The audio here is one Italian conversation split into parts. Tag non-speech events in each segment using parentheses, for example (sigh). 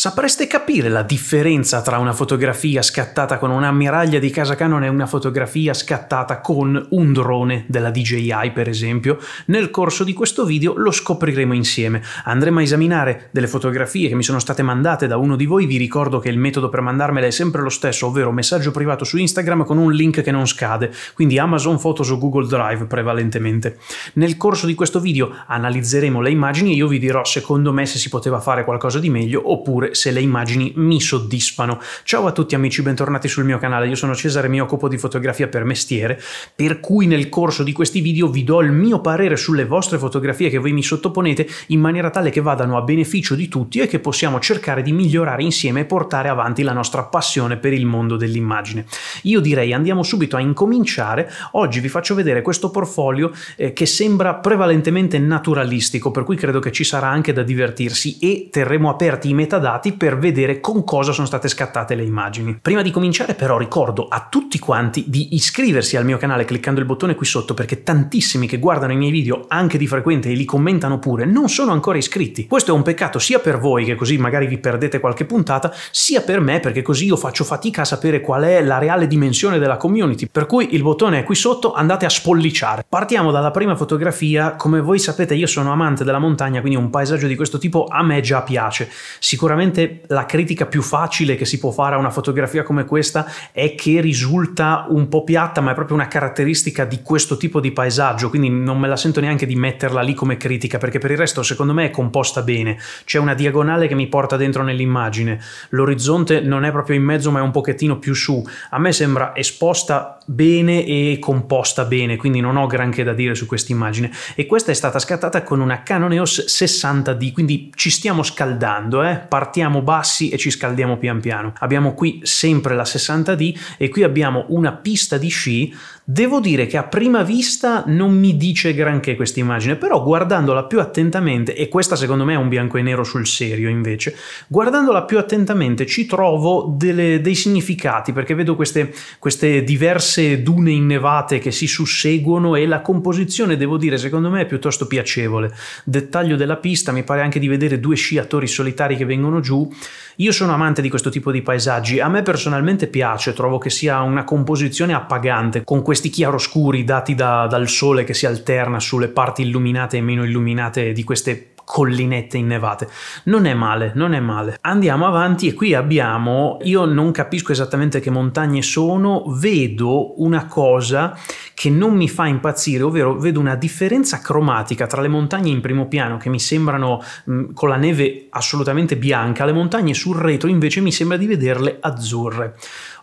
Sapreste capire la differenza tra una fotografia scattata con un'ammiraglia di Casa Canon e una fotografia scattata con un drone della DJI, per esempio? Nel corso di questo video lo scopriremo insieme. Andremo a esaminare delle fotografie che mi sono state mandate da uno di voi. Vi ricordo che il metodo per mandarmele è sempre lo stesso, ovvero messaggio privato su Instagram con un link che non scade, quindi Amazon Photos o Google Drive prevalentemente. Nel corso di questo video analizzeremo le immagini e io vi dirò secondo me se si poteva fare qualcosa di meglio oppure oppure se le immagini mi soddisfano. Ciao a tutti amici, bentornati sul mio canale, io sono Cesare, e mi occupo di fotografia per mestiere, per cui nel corso di questi video vi do il mio parere sulle vostre fotografie che voi mi sottoponete in maniera tale che vadano a beneficio di tutti e che possiamo cercare di migliorare insieme e portare avanti la nostra passione per il mondo dell'immagine. Io direi andiamo subito a incominciare, oggi vi faccio vedere questo portfolio eh, che sembra prevalentemente naturalistico, per cui credo che ci sarà anche da divertirsi e terremo aperti i metadati dati per vedere con cosa sono state scattate le immagini. Prima di cominciare però ricordo a tutti quanti di iscriversi al mio canale cliccando il bottone qui sotto perché tantissimi che guardano i miei video anche di frequente e li commentano pure non sono ancora iscritti. Questo è un peccato sia per voi che così magari vi perdete qualche puntata, sia per me perché così io faccio fatica a sapere qual è la reale dimensione della community. Per cui il bottone è qui sotto, andate a spolliciare. Partiamo dalla prima fotografia, come voi sapete io sono amante della montagna, quindi un paesaggio di questo tipo a me già piace. Sicuramente sicuramente la critica più facile che si può fare a una fotografia come questa è che risulta un po' piatta, ma è proprio una caratteristica di questo tipo di paesaggio, quindi non me la sento neanche di metterla lì come critica, perché per il resto secondo me è composta bene. C'è una diagonale che mi porta dentro nell'immagine, l'orizzonte non è proprio in mezzo, ma è un pochettino più su. A me sembra esposta bene e composta bene, quindi non ho granché da dire su quest'immagine. E questa è stata scattata con una Canon EOS 60D, quindi ci stiamo scaldando, eh? Partiamo partiamo bassi e ci scaldiamo pian piano. Abbiamo qui sempre la 60D e qui abbiamo una pista di sci. Devo dire che a prima vista non mi dice granché questa immagine, però guardandola più attentamente, e questa secondo me è un bianco e nero sul serio invece, guardandola più attentamente ci trovo delle, dei significati, perché vedo queste, queste diverse dune innevate che si susseguono e la composizione, devo dire, secondo me è piuttosto piacevole. Dettaglio della pista, mi pare anche di vedere due sciatori solitari che vengono giù giù. Io sono amante di questo tipo di paesaggi, a me personalmente piace, trovo che sia una composizione appagante, con questi chiaroscuri dati da, dal sole che si alterna sulle parti illuminate e meno illuminate di queste collinette innevate. Non è male, non è male. Andiamo avanti e qui abbiamo, io non capisco esattamente che montagne sono, vedo una cosa che non mi fa impazzire, ovvero vedo una differenza cromatica tra le montagne in primo piano che mi sembrano mh, con la neve assolutamente bianca, le montagne sul retro invece mi sembra di vederle azzurre.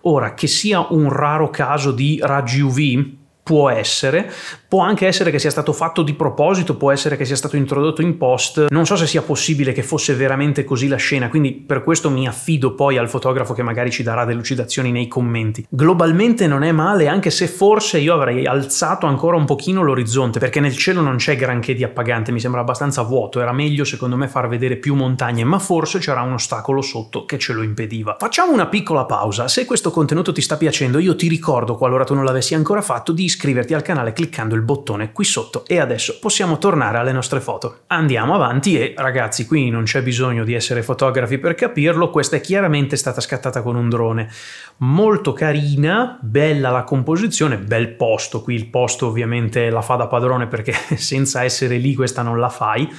Ora, che sia un raro caso di raggi UV, può essere, può anche essere che sia stato fatto di proposito, può essere che sia stato introdotto in post, non so se sia possibile che fosse veramente così la scena, quindi per questo mi affido poi al fotografo che magari ci darà delucidazioni nei commenti. Globalmente non è male, anche se forse io avrei alzato ancora un pochino l'orizzonte, perché nel cielo non c'è granché di appagante, mi sembra abbastanza vuoto, era meglio secondo me far vedere più montagne, ma forse c'era un ostacolo sotto che ce lo impediva. Facciamo una piccola pausa, se questo contenuto ti sta piacendo io ti ricordo, qualora tu non l'avessi ancora fatto, di iscriverti al canale cliccando il bottone qui sotto e adesso possiamo tornare alle nostre foto. Andiamo avanti e ragazzi qui non c'è bisogno di essere fotografi per capirlo, questa è chiaramente stata scattata con un drone. Molto carina, bella la composizione, bel posto, qui il posto ovviamente la fa da padrone perché (laughs) senza essere lì questa non la fai.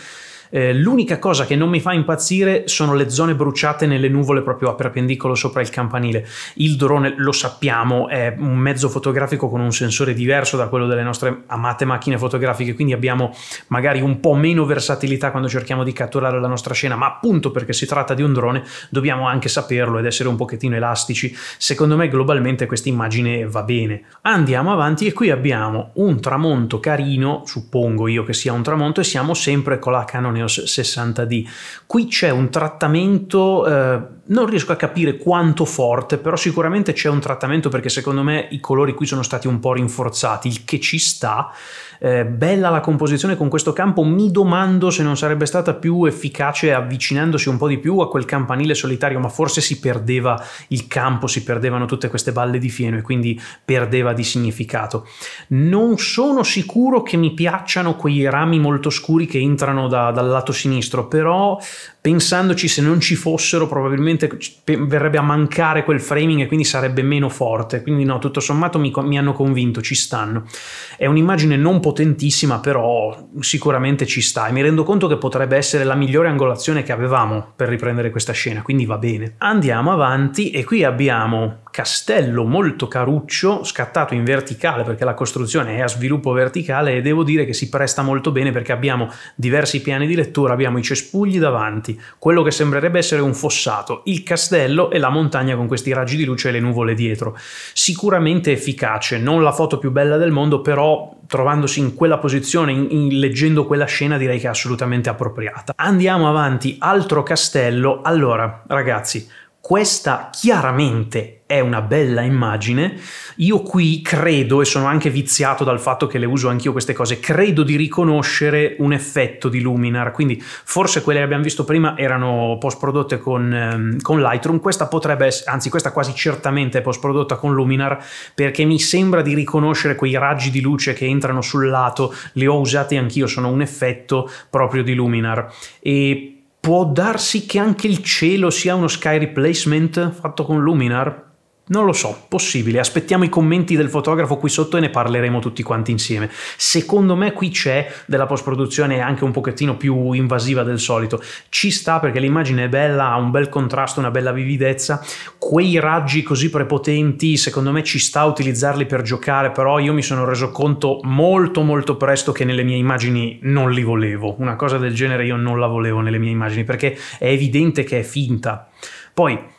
Eh, l'unica cosa che non mi fa impazzire sono le zone bruciate nelle nuvole proprio a perpendicolo sopra il campanile. Il drone, lo sappiamo, è un mezzo fotografico con un sensore diverso da quello delle nostre amate macchine fotografiche, quindi abbiamo magari un po' meno versatilità quando cerchiamo di catturare la nostra scena, ma appunto perché si tratta di un drone dobbiamo anche saperlo ed essere un pochettino elastici. Secondo me globalmente questa immagine va bene. Andiamo avanti e qui abbiamo un tramonto carino, suppongo io che sia un tramonto, e siamo sempre con la Canon Iconeos 60D. Qui c'è un trattamento, eh, non riesco a capire quanto forte, però sicuramente c'è un trattamento perché secondo me i colori qui sono stati un po' rinforzati, il che ci sta. Eh, bella la composizione con questo campo, mi domando se non sarebbe stata più efficace avvicinandosi un po' di più a quel campanile solitario, ma forse si perdeva il campo, si perdevano tutte queste balle di fieno e quindi perdeva di significato. Non sono sicuro che mi piacciono quei rami molto scuri che entrano da, dal lato sinistro, però pensandoci se non ci fossero probabilmente verrebbe a mancare quel framing e quindi sarebbe meno forte, quindi no, tutto sommato mi, mi hanno convinto, ci stanno. È un'immagine non potentissima, però sicuramente ci sta e mi rendo conto che potrebbe essere la migliore angolazione che avevamo per riprendere questa scena, quindi va bene. Andiamo avanti e qui abbiamo castello molto caruccio, scattato in verticale perché la costruzione è a sviluppo verticale e devo dire che si presta molto bene perché abbiamo diversi piani di lettura, abbiamo i cespugli davanti, quello che sembrerebbe essere un fossato, il castello e la montagna con questi raggi di luce e le nuvole dietro. Sicuramente efficace, non la foto più bella del mondo, però trovandosi in quella posizione, in, in, leggendo quella scena, direi che è assolutamente appropriata. Andiamo avanti, altro castello. Allora, ragazzi, questa chiaramente è una bella immagine. Io qui credo, e sono anche viziato dal fatto che le uso anch'io queste cose, credo di riconoscere un effetto di Luminar, quindi forse quelle che abbiamo visto prima erano post prodotte con, ehm, con Lightroom, questa potrebbe essere, anzi questa quasi certamente è post prodotta con Luminar perché mi sembra di riconoscere quei raggi di luce che entrano sul lato, le ho usate anch'io, sono un effetto proprio di Luminar. E Può darsi che anche il cielo sia uno sky replacement fatto con Luminar? Non lo so, possibile. Aspettiamo i commenti del fotografo qui sotto e ne parleremo tutti quanti insieme. Secondo me qui c'è della post-produzione anche un pochettino più invasiva del solito. Ci sta perché l'immagine è bella, ha un bel contrasto, una bella vividezza. Quei raggi così prepotenti, secondo me ci sta a utilizzarli per giocare, però io mi sono reso conto molto molto presto che nelle mie immagini non li volevo. Una cosa del genere io non la volevo nelle mie immagini perché è evidente che è finta. Poi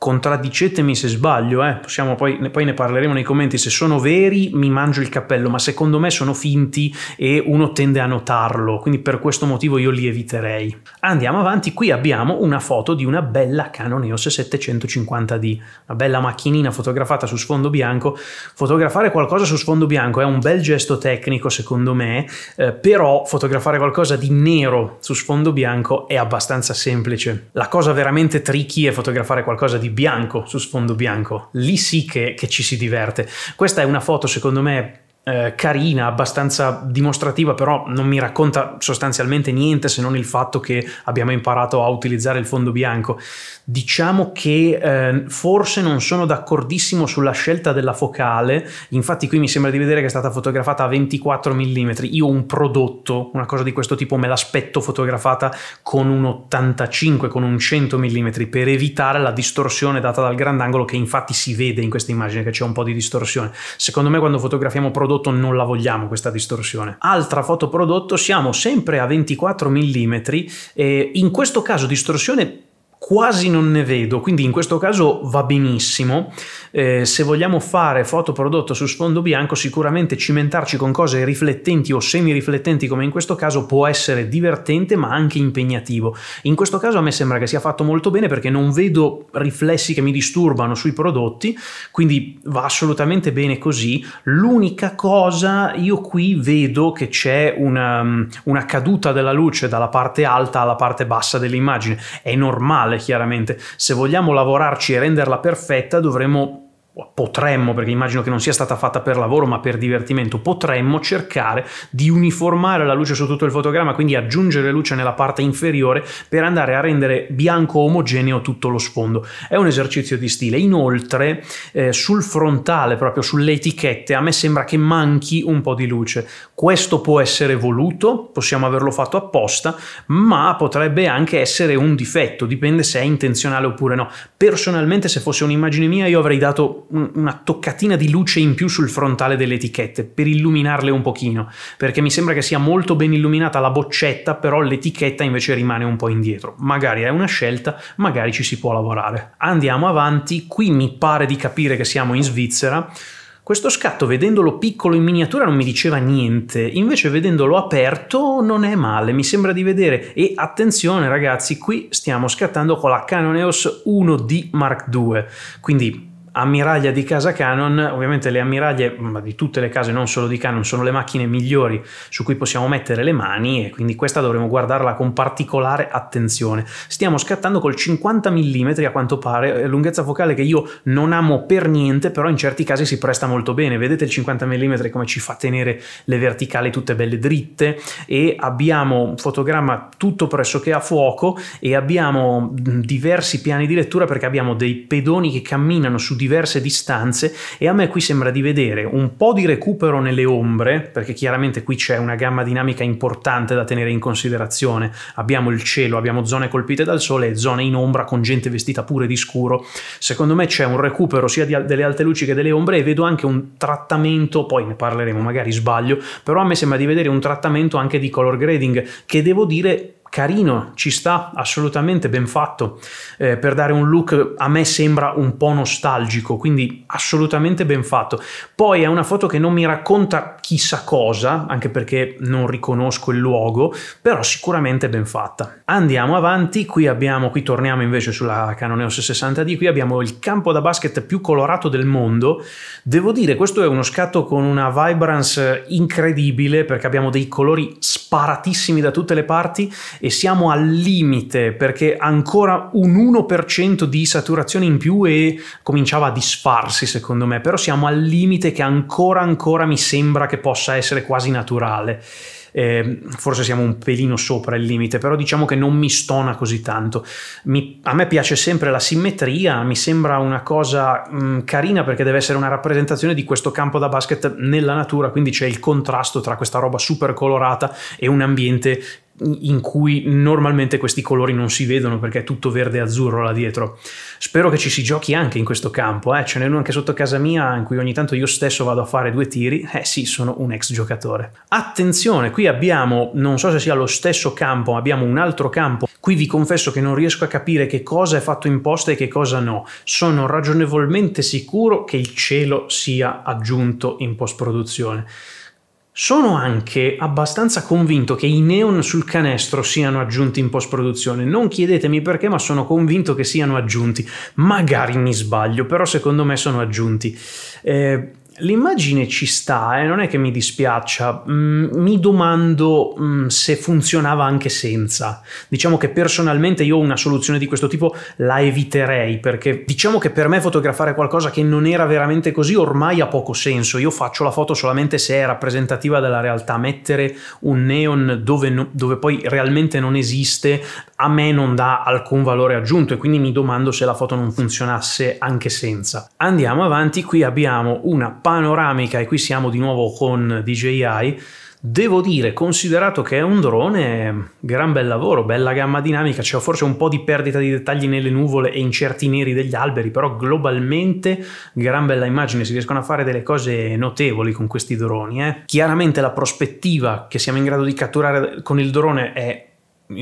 contraddicetemi se sbaglio, eh. Possiamo, poi, ne, poi, ne, parleremo nei commenti, se sono veri mi mangio il cappello, ma secondo me sono finti e uno tende a notarlo, quindi per questo motivo io li eviterei. Andiamo avanti, qui abbiamo una foto di una bella Canon EOS 750D, una bella macchinina fotografata su sfondo bianco. Fotografare qualcosa su sfondo bianco è un bel gesto tecnico secondo me, eh, però fotografare qualcosa di nero su sfondo bianco è abbastanza semplice. La cosa veramente tricky è fotografare qualcosa di di bianco su sfondo bianco. Lì sì che, che ci si diverte. Questa è una foto, secondo me, eh, carina, abbastanza dimostrativa, però non mi racconta sostanzialmente niente se non il fatto che abbiamo imparato a utilizzare il fondo bianco. Diciamo che eh, forse non sono d'accordissimo sulla scelta della focale, infatti qui mi sembra di vedere che è stata fotografata a 24 mm, io un prodotto, una cosa di questo tipo me l'aspetto fotografata con un 85, con un 100 mm per evitare la distorsione data dal grandangolo che infatti si vede in questa immagine che c'è un po' di distorsione. Secondo me quando fotografiamo prodotti fotoprodotto non la vogliamo questa distorsione. Altra fotoprodotto siamo sempre a 24 mm e in questo caso distorsione quasi non ne vedo, quindi in questo caso va benissimo. Eh, se vogliamo fare foto prodotto su sfondo bianco, sicuramente cimentarci con cose riflettenti o semi-riflettenti, come in questo caso può essere divertente ma anche impegnativo. In questo caso a me sembra che sia fatto molto bene perché non vedo riflessi che mi disturbano sui prodotti, quindi va assolutamente bene così. L'unica cosa io qui vedo che c'è una, una caduta della luce dalla parte alta alla parte bassa dell'immagine. È normale chiaramente. Se vogliamo lavorarci e renderla perfetta dovremo potremmo, perché immagino che non sia stata fatta per lavoro ma per divertimento, potremmo cercare di uniformare la luce su tutto il fotogramma, quindi aggiungere luce nella parte inferiore per andare a rendere bianco omogeneo tutto lo sfondo. È un esercizio di stile. Inoltre eh, sul frontale, proprio sulle etichette, a me sembra che manchi un po' di luce. Questo può essere voluto, possiamo averlo fatto apposta, ma potrebbe anche essere un difetto, dipende se è intenzionale oppure no. Personalmente se fosse un'immagine mia io avrei dato una toccatina di luce in più sul frontale delle etichette per illuminarle un pochino, perché mi sembra che sia molto ben illuminata la boccetta, però l'etichetta invece rimane un po' indietro. Magari è una scelta, magari ci si può lavorare. Andiamo avanti, qui mi pare di capire che siamo in Svizzera. Questo scatto, vedendolo piccolo in miniatura, non mi diceva niente, invece vedendolo aperto non è male, mi sembra di vedere. E attenzione ragazzi, qui stiamo scattando con la Canon EOS 1D Mark II, quindi ammiraglia di casa Canon, ovviamente le ammiraglie ma di tutte le case, non solo di Canon, sono le macchine migliori su cui possiamo mettere le mani e quindi questa dovremo guardarla con particolare attenzione. Stiamo scattando col 50 mm a quanto pare, eh, lunghezza focale che io non amo per niente, però in certi casi si presta molto bene. Vedete il 50 mm come ci fa tenere le verticali tutte belle dritte e abbiamo un fotogramma tutto pressoché a fuoco e abbiamo diversi piani di lettura perché abbiamo dei pedoni che camminano su diverse distanze e a me qui sembra di vedere un po' di recupero nelle ombre, perché chiaramente qui c'è una gamma dinamica importante da tenere in considerazione. Abbiamo il cielo, abbiamo zone colpite dal sole e zone in ombra con gente vestita pure di scuro. Secondo me c'è un recupero sia di, delle alte luci che delle ombre e vedo anche un trattamento, poi ne parleremo, magari sbaglio, però a me sembra di vedere un trattamento anche di color grading che devo dire carino, ci sta, assolutamente ben fatto, eh, per dare un look a me sembra un po' nostalgico, quindi assolutamente ben fatto. Poi è una foto che non mi racconta chissà cosa, anche perché non riconosco il luogo, però sicuramente ben fatta. Andiamo avanti, qui abbiamo, qui torniamo invece sulla Canon EOS 60D, qui abbiamo il campo da basket più colorato del mondo. Devo dire, questo è uno scatto con una vibrance incredibile perché abbiamo dei colori sparatissimi da tutte le parti e siamo al limite perché ancora un 1% di saturazione in più e cominciava a disfarsi secondo me, però siamo al limite che ancora ancora mi sembra che possa essere quasi naturale. Eh, forse siamo un pelino sopra il limite, però diciamo che non mi stona così tanto. Mi, a me piace sempre la simmetria, mi sembra una cosa mh, mm, carina perché deve essere una rappresentazione di questo campo da basket nella natura, quindi c'è il contrasto tra questa roba super colorata e un ambiente in cui normalmente questi colori non si vedono perché è tutto verde e azzurro là dietro. Spero che ci si giochi anche in questo campo, eh? ce n'è uno anche sotto casa mia in cui ogni tanto io stesso vado a fare due tiri, eh sì, sono un ex giocatore. Attenzione, qui abbiamo, non so se sia lo stesso campo, abbiamo un altro campo, qui vi confesso che non riesco a capire che cosa è fatto in posta e che cosa no, sono ragionevolmente sicuro che il cielo sia aggiunto in post produzione. Sono anche abbastanza convinto che i neon sul canestro siano aggiunti in post-produzione. Non chiedetemi perché, ma sono convinto che siano aggiunti. Magari mi sbaglio, però secondo me sono aggiunti. Eh, L'immagine ci sta, eh, non è che mi dispiaccia, mm, mi domando mm, se funzionava anche senza. Diciamo che personalmente io una soluzione di questo tipo la eviterei perché diciamo che per me fotografare qualcosa che non era veramente così ormai ha poco senso. Io faccio la foto solamente se è rappresentativa della realtà. Mettere un neon dove, no, dove poi realmente non esiste a me non dà alcun valore aggiunto e quindi mi domando se la foto non funzionasse anche senza. Andiamo avanti, qui abbiamo una pagina panoramica e qui siamo di nuovo con DJI. Devo dire, considerato che è un drone, gran bel lavoro, bella gamma dinamica, c'è forse un po' di perdita di dettagli nelle nuvole e in certi neri degli alberi, però globalmente gran bella immagine, si riescono a fare delle cose notevoli con questi droni. Eh. Chiaramente la prospettiva che siamo in grado di catturare con il drone è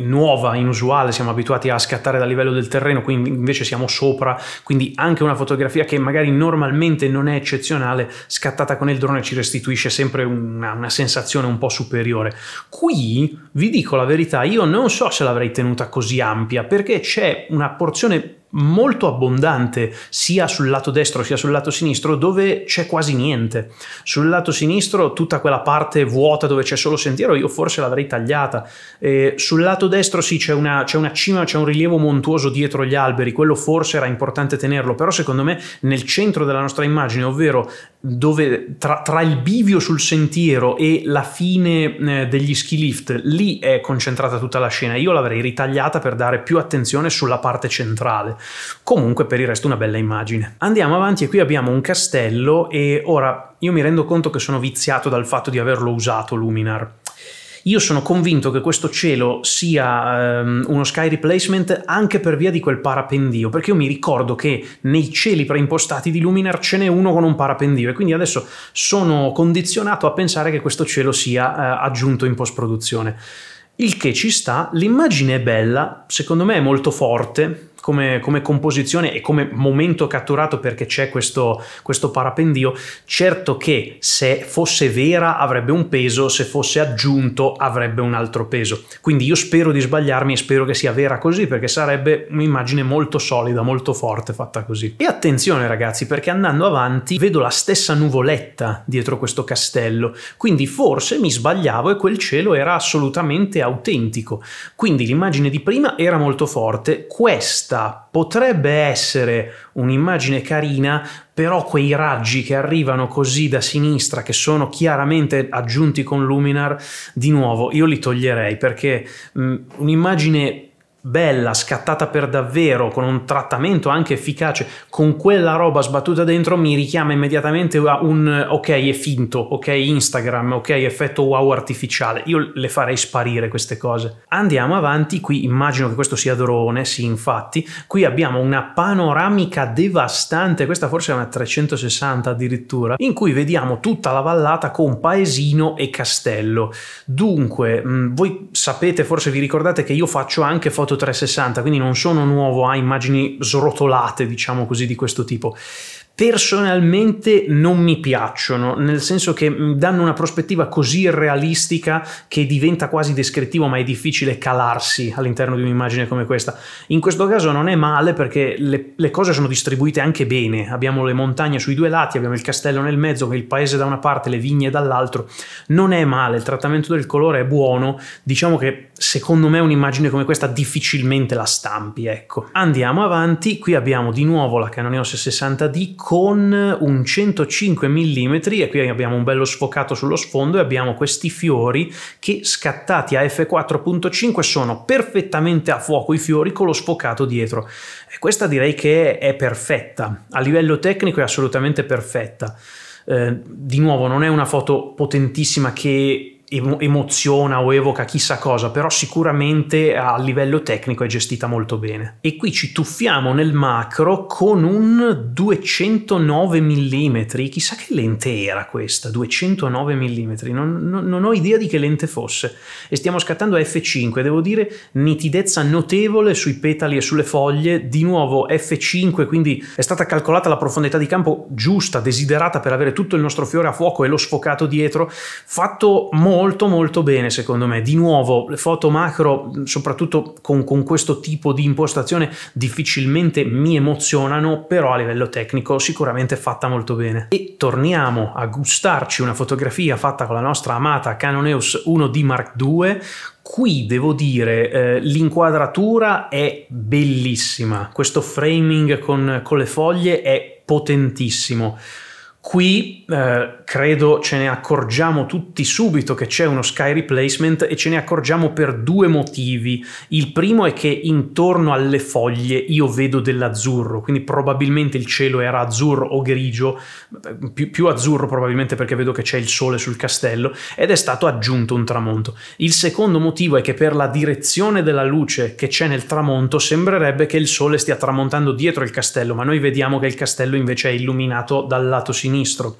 nuova, inusuale, siamo abituati a scattare dal livello del terreno, qui invece siamo sopra, quindi anche una fotografia che magari normalmente non è eccezionale, scattata con il drone ci restituisce sempre una, una sensazione un po' superiore. Qui vi dico la verità, io non so se l'avrei tenuta così ampia, perché c'è una porzione molto abbondante sia sul lato destro sia sul lato sinistro dove c'è quasi niente. Sul lato sinistro tutta quella parte vuota dove c'è solo sentiero io forse l'avrei tagliata. Eh, sul lato destro sì c'è una, c'è una cima, c'è un rilievo montuoso dietro gli alberi, quello forse era importante tenerlo, però secondo me nel centro della nostra immagine, ovvero dove tra, tra il bivio sul sentiero e la fine eh, degli ski lift, lì è concentrata tutta la scena. Io l'avrei ritagliata per dare più attenzione sulla parte centrale. Comunque per il resto una bella immagine. Andiamo avanti e qui abbiamo un castello e ora io mi rendo conto che sono viziato dal fatto di averlo usato Luminar. Io sono convinto che questo cielo sia um, uno sky replacement anche per via di quel parapendio, perché io mi ricordo che nei cieli preimpostati di Luminar ce n'è uno con un parapendio e quindi adesso sono condizionato a pensare che questo cielo sia uh, aggiunto in post-produzione. Il che ci sta, l'immagine è bella, secondo me è molto forte, come, come, composizione e come momento catturato perché c'è questo, questo, parapendio, certo che se fosse vera avrebbe un peso, se fosse aggiunto avrebbe un altro peso. Quindi io spero di sbagliarmi e spero che sia vera così perché sarebbe un'immagine molto solida, molto forte fatta così. E attenzione ragazzi perché andando avanti vedo la stessa nuvoletta dietro questo castello, quindi forse mi sbagliavo e quel cielo era assolutamente autentico. Quindi l'immagine di prima era molto forte, questa questa potrebbe essere un'immagine carina, però quei raggi che arrivano così da sinistra, che sono chiaramente aggiunti con Luminar, di nuovo io li toglierei perché mh, un'immagine bella, scattata per davvero, con un trattamento anche efficace, con quella roba sbattuta dentro, mi richiama immediatamente a un ok è finto, ok Instagram, ok effetto wow artificiale. Io le farei sparire queste cose. Andiamo avanti, qui immagino che questo sia drone, sì infatti, qui abbiamo una panoramica devastante, questa forse è una 360 addirittura, in cui vediamo tutta la vallata con paesino e castello. Dunque, voi sapete, forse vi ricordate che io faccio anche foto 360, quindi non sono nuovo a immagini srotolate, diciamo così, di questo tipo. Personalmente non mi piacciono, nel senso che mm, danno una prospettiva così realistica che diventa quasi descrittivo, ma è difficile calarsi all'interno di un'immagine come questa. In questo caso non è male perché le, le, cose sono distribuite anche bene. Abbiamo le montagne sui due lati, abbiamo il castello nel mezzo, il paese da una parte, le vigne dall'altro. Non è male, il trattamento del colore è buono, diciamo che secondo me un'immagine come questa difficilmente la stampi, ecco. Andiamo avanti, qui abbiamo di nuovo la Canon EOS 60D con un 105 mm e qui abbiamo un bello sfocato sullo sfondo e abbiamo questi fiori che scattati a f4.5 sono perfettamente a fuoco i fiori con lo sfocato dietro. E questa direi che è perfetta, a livello tecnico è assolutamente perfetta. Eh, di nuovo non è una foto potentissima che emoziona o evoca chissà cosa, però sicuramente a livello tecnico è gestita molto bene. E qui ci tuffiamo nel macro con un 209 mm, chissà che lente era questa, 209 mm, non, non, non ho idea di che lente fosse. E stiamo scattando a f5, devo dire nitidezza notevole sui petali e sulle foglie, di nuovo f5, quindi è stata calcolata la profondità di campo giusta, desiderata per avere tutto il nostro fiore a fuoco e lo sfocato dietro, fatto molto molto molto bene secondo me. Di nuovo, le foto macro, soprattutto con, con questo tipo di impostazione, difficilmente mi emozionano, però a livello tecnico sicuramente fatta molto bene. E torniamo a gustarci una fotografia fatta con la nostra amata Canon EOS 1D Mark II qui devo dire eh, l'inquadratura è bellissima questo framing con, con le foglie è potentissimo Qui eh, credo ce ne accorgiamo tutti subito che c'è uno sky replacement e ce ne accorgiamo per due motivi. Il primo è che intorno alle foglie io vedo dell'azzurro, quindi probabilmente il cielo era azzurro o grigio, eh, più, più azzurro probabilmente perché vedo che c'è il sole sul castello ed è stato aggiunto un tramonto. Il secondo motivo è che per la direzione della luce che c'è nel tramonto sembrerebbe che il sole stia tramontando dietro il castello, ma noi vediamo che il castello invece è illuminato dal lato sinistro sinistro.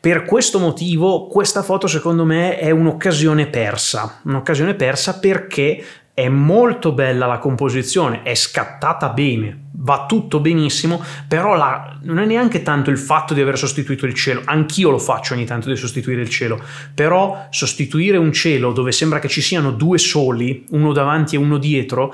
Per questo motivo questa foto secondo me è un'occasione persa, un'occasione persa perché è molto bella la composizione, è scattata bene, va tutto benissimo, però la, non è neanche tanto il fatto di aver sostituito il cielo, anch'io lo faccio ogni tanto di sostituire il cielo, però sostituire un cielo dove sembra che ci siano due soli, uno davanti e uno dietro,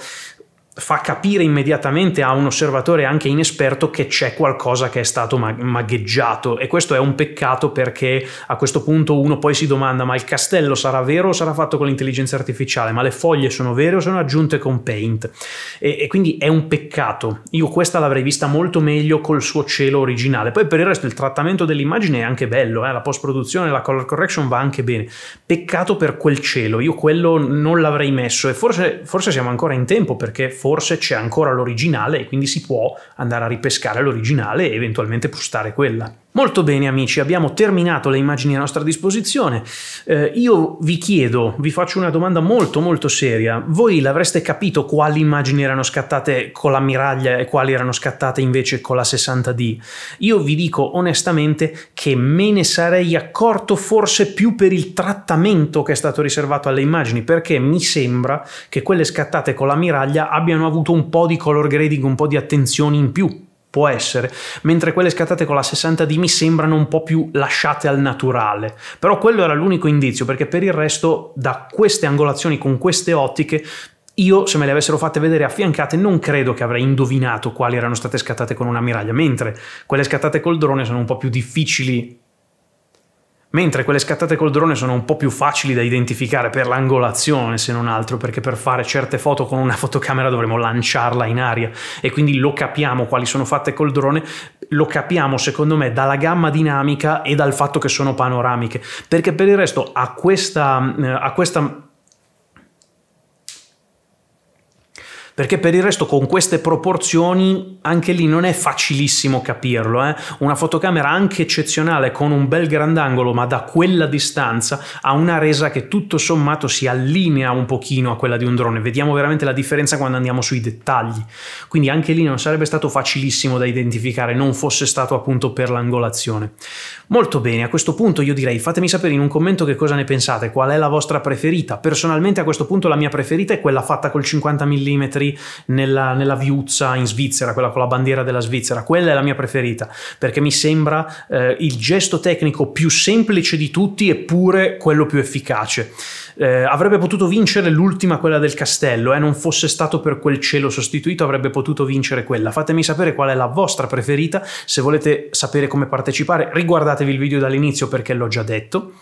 fa capire immediatamente a un osservatore anche inesperto che c'è qualcosa che è stato mag- magheggiato e questo è un peccato perché a questo punto uno poi si domanda ma il castello sarà vero o sarà fatto con l'intelligenza artificiale ma le foglie sono vere o sono aggiunte con paint e, e quindi è un peccato io questa l'avrei vista molto meglio col suo cielo originale poi per il resto il trattamento dell'immagine è anche bello eh? la post produzione la color correction va anche bene peccato per quel cielo io quello non l'avrei messo e forse, forse siamo ancora in tempo perché forse c'è ancora l'originale e quindi si può andare a ripescare l'originale e eventualmente postare quella. Molto bene amici, abbiamo terminato le immagini a nostra disposizione. Eh, io vi chiedo, vi faccio una domanda molto molto seria. Voi l'avreste capito quali immagini erano scattate con la miraglia e quali erano scattate invece con la 60D? Io vi dico onestamente che me ne sarei accorto forse più per il trattamento che è stato riservato alle immagini, perché mi sembra che quelle scattate con la miraglia abbiano avuto un po' di color grading, un po' di attenzioni in più può essere, mentre quelle scattate con la 60D mi sembrano un po' più lasciate al naturale. Però quello era l'unico indizio, perché per il resto da queste angolazioni con queste ottiche io, se me le avessero fatte vedere affiancate, non credo che avrei indovinato quali erano state scattate con una miraglia, mentre quelle scattate col drone sono un po' più difficili mentre quelle scattate col drone sono un po' più facili da identificare per l'angolazione se non altro, perché per fare certe foto con una (laughs) fotocamera dovremmo lanciarla in aria e quindi lo capiamo quali sono fatte col drone, lo capiamo secondo me dalla gamma dinamica e dal fatto che sono panoramiche, perché per il resto a questa, eh, a questa perché per il resto con queste proporzioni anche lì non è facilissimo capirlo. Eh? Una fotocamera anche eccezionale con un bel grandangolo, ma da quella distanza ha una resa che tutto sommato si allinea un pochino a quella di un drone. Vediamo veramente la differenza quando andiamo sui dettagli. Quindi anche lì non sarebbe stato facilissimo da identificare, non fosse stato appunto per l'angolazione. Molto bene, a questo punto io direi fatemi sapere in un commento che cosa ne pensate, qual è la vostra preferita. Personalmente a questo punto la mia preferita è quella fatta col 50 mm metri nella, nella viuzza in Svizzera, quella con la bandiera della Svizzera. Quella è la mia preferita perché mi sembra eh, il gesto tecnico più semplice di tutti eppure quello più efficace. Eh, avrebbe potuto vincere l'ultima, quella del castello, e eh? non fosse stato per quel cielo sostituito avrebbe potuto vincere quella. Fatemi sapere qual è la vostra preferita, se volete sapere come partecipare riguardatevi il video dall'inizio perché l'ho già detto.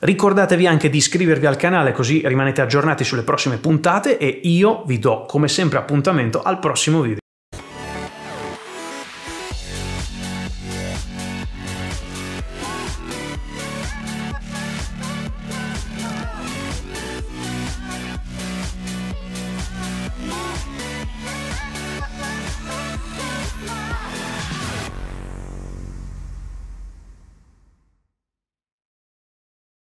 Ricordatevi anche di iscrivervi al canale così rimanete aggiornati sulle prossime puntate e io vi do come sempre appuntamento al prossimo video.